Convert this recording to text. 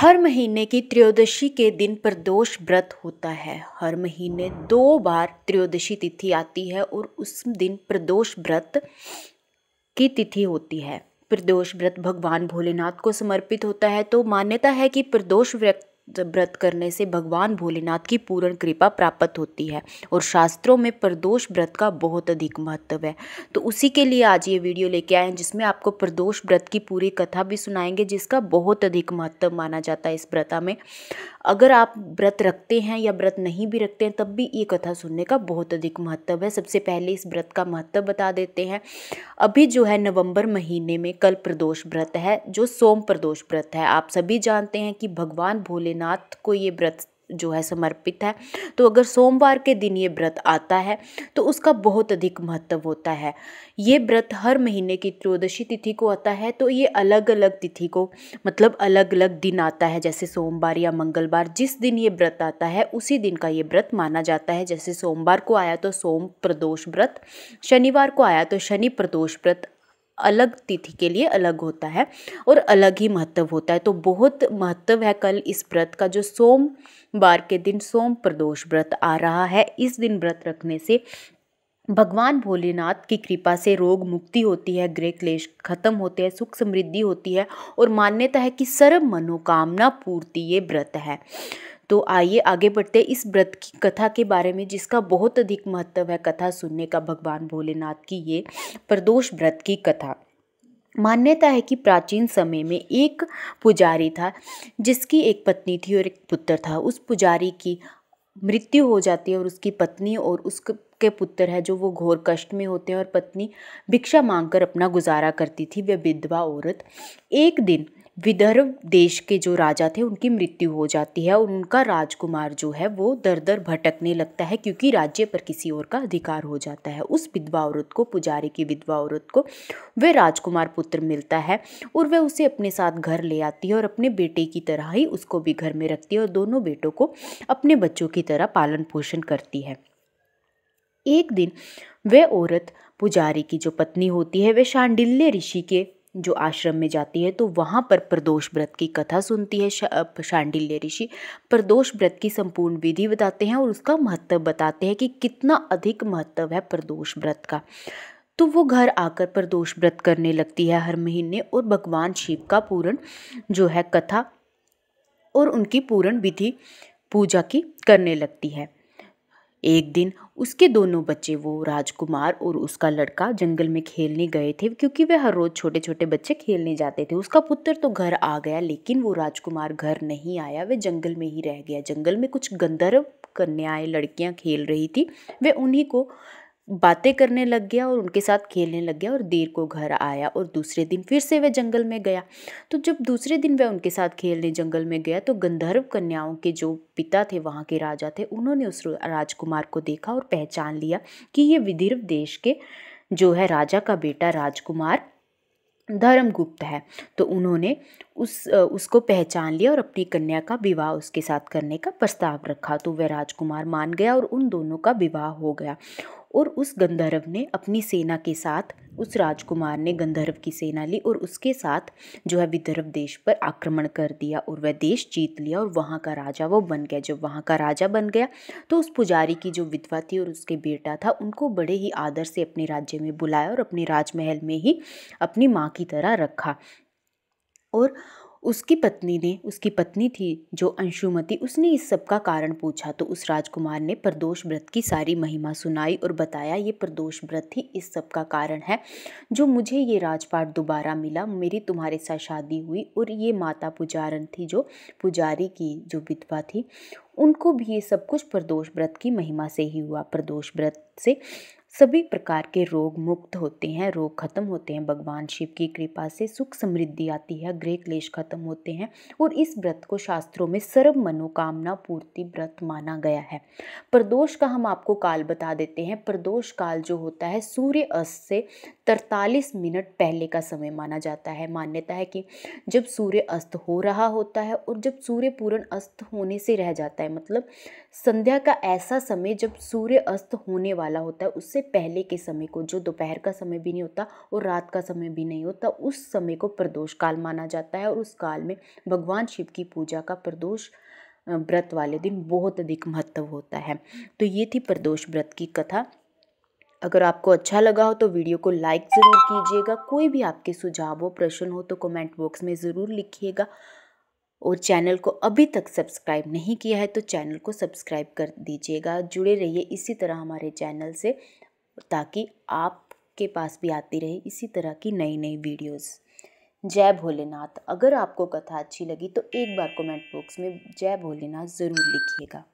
हर महीने की त्रयोदशी के दिन प्रदोष व्रत होता है हर महीने दो बार त्रयोदशी तिथि आती है और उस दिन प्रदोष व्रत की तिथि होती है प्रदोष व्रत भगवान भोलेनाथ को समर्पित होता है तो मान्यता है कि प्रदोष व्रत व्रत करने से भगवान भोलेनाथ की पूर्ण कृपा प्राप्त होती है और शास्त्रों में प्रदोष व्रत का बहुत अधिक महत्व है तो उसी के लिए आज ये वीडियो लेके आए हैं जिसमें आपको प्रदोष व्रत की पूरी कथा भी सुनाएंगे जिसका बहुत अधिक महत्व माना जाता है इस व्रता में अगर आप व्रत रखते हैं या व्रत नहीं भी रखते हैं तब भी ये कथा सुनने का बहुत अधिक महत्व है सबसे पहले इस व्रत का महत्व बता देते हैं अभी जो है नवंबर महीने में कल प्रदोष व्रत है जो सोम प्रदोष व्रत है आप सभी जानते हैं कि भगवान भोलेनाथ भोलेनाथ को ये व्रत जो है समर्पित है तो अगर सोमवार के दिन ये व्रत आता है तो उसका बहुत अधिक महत्व होता है ये व्रत हर महीने की त्रयोदशी तिथि को आता है तो ये अलग अलग तिथि को मतलब अलग अलग दिन आता है जैसे सोमवार या मंगलवार जिस दिन ये व्रत आता है उसी दिन का ये व्रत माना जाता है जैसे सोमवार को आया तो सोम प्रदोष व्रत शनिवार को आया तो शनि प्रदोष व्रत अलग तिथि के लिए अलग होता है और अलग ही महत्व होता है तो बहुत महत्व है कल इस व्रत का जो सोमवार के दिन सोम प्रदोष व्रत आ रहा है इस दिन व्रत रखने से भगवान भोलेनाथ की कृपा से रोग मुक्ति होती है ग्रह क्लेश खत्म होते हैं सुख समृद्धि होती है और मान्यता है कि सर्व मनोकामना पूर्ति ये व्रत है तो आइए आगे बढ़ते इस व्रत की कथा के बारे में जिसका बहुत अधिक महत्व है कथा सुनने का भगवान भोलेनाथ की ये प्रदोष व्रत की कथा मान्यता है कि प्राचीन समय में एक पुजारी था जिसकी एक पत्नी थी और एक पुत्र था उस पुजारी की मृत्यु हो जाती है और उसकी पत्नी और उसके पुत्र है जो वो घोर कष्ट में होते हैं और पत्नी भिक्षा मांगकर अपना गुजारा करती थी वह विधवा औरत एक दिन विदर्भ देश के जो राजा थे उनकी मृत्यु हो जाती है और उनका राजकुमार जो है वो दर दर भटकने लगता है क्योंकि राज्य पर किसी और का अधिकार हो जाता है उस विधवा औरत को पुजारी की विधवा औरत को वे राजकुमार पुत्र मिलता है और वह उसे अपने साथ घर ले आती है और अपने बेटे की तरह ही उसको भी घर में रखती है और दोनों बेटों को अपने बच्चों की तरह पालन पोषण करती है एक दिन वह औरत पुजारी की जो पत्नी होती है वह शांडिल्य ऋषि के जो आश्रम में जाती है तो वहाँ पर प्रदोष व्रत की कथा सुनती है शांडिल्य ऋषि प्रदोष व्रत की संपूर्ण विधि बताते हैं और उसका महत्व बताते हैं कि कितना अधिक महत्व है प्रदोष व्रत का तो वो घर आकर प्रदोष व्रत करने लगती है हर महीने और भगवान शिव का पूर्ण जो है कथा और उनकी पूर्ण विधि पूजा की करने लगती है एक दिन उसके दोनों बच्चे वो राजकुमार और उसका लड़का जंगल में खेलने गए थे क्योंकि वे हर रोज़ छोटे छोटे बच्चे खेलने जाते थे उसका पुत्र तो घर आ गया लेकिन वो राजकुमार घर नहीं आया वे जंगल में ही रह गया जंगल में कुछ गंधर्व कन्याएं लड़कियां खेल रही थी वे उन्हीं को बातें करने लग गया और उनके साथ खेलने लग गया और देर को घर आया और दूसरे दिन फिर से वह जंगल में गया तो जब दूसरे दिन वह उनके साथ खेलने जंगल में गया तो गंधर्व कन्याओं के जो पिता थे वहाँ के राजा थे उन्होंने उस राजकुमार को देखा और पहचान लिया कि ये विदीर्भ देश के जो है राजा का बेटा राजकुमार धर्मगुप्त है तो उन्होंने उस उसको पहचान लिया और अपनी कन्या का विवाह उसके साथ करने का प्रस्ताव रखा तो वह राजकुमार मान गया और उन दोनों का विवाह हो गया और उस गंधर्व ने अपनी सेना के साथ उस राजकुमार ने गंधर्व की सेना ली और उसके साथ जो है विदर्भ देश पर आक्रमण कर दिया और वह देश जीत लिया और वहाँ का राजा वो बन गया जब वहाँ का राजा बन गया तो उस पुजारी की जो विधवा थी और उसके बेटा था उनको बड़े ही आदर से अपने राज्य में बुलाया और अपने राजमहल में ही अपनी माँ की तरह रखा और उसकी पत्नी ने उसकी पत्नी थी जो अंशुमति उसने इस सब का कारण पूछा तो उस राजकुमार ने प्रदोष व्रत की सारी महिमा सुनाई और बताया ये प्रदोष व्रत ही इस सब का कारण है जो मुझे ये राजपाट दोबारा मिला मेरी तुम्हारे साथ शादी हुई और ये माता पुजारन थी जो पुजारी की जो विधवा थी उनको भी ये सब कुछ प्रदोष व्रत की महिमा से ही हुआ प्रदोष व्रत से सभी प्रकार के रोग मुक्त होते हैं रोग खत्म होते हैं भगवान शिव की कृपा से सुख समृद्धि आती है ग्रह क्लेश खत्म होते हैं और इस व्रत को शास्त्रों में सर्व मनोकामना पूर्ति व्रत माना गया है प्रदोष का हम आपको काल बता देते हैं प्रदोष काल जो होता है सूर्य अस्त से तरतालीस मिनट पहले का समय माना जाता है मान्यता है कि जब सूर्य अस्त हो रहा होता है और जब सूर्य पूर्ण अस्त होने से रह जाता है मतलब संध्या का ऐसा समय जब सूर्य अस्त होने वाला होता है उससे उससे पहले के समय को जो दोपहर का समय भी नहीं होता और रात का समय भी नहीं होता उस समय को प्रदोष काल माना जाता है और उस काल में भगवान शिव की पूजा का प्रदोष व्रत वाले दिन बहुत अधिक महत्व होता है तो ये थी प्रदोष व्रत की कथा अगर आपको अच्छा लगा हो तो वीडियो को लाइक ज़रूर कीजिएगा कोई भी आपके सुझाव हो प्रश्न हो तो कमेंट बॉक्स में ज़रूर लिखिएगा और चैनल को अभी तक सब्सक्राइब नहीं किया है तो चैनल को सब्सक्राइब कर दीजिएगा जुड़े रहिए इसी तरह हमारे चैनल से ताकि आपके पास भी आती रहे इसी तरह की नई नई वीडियोस जय भोलेनाथ अगर आपको कथा अच्छी लगी तो एक बार कमेंट बॉक्स में जय भोलेनाथ ज़रूर लिखिएगा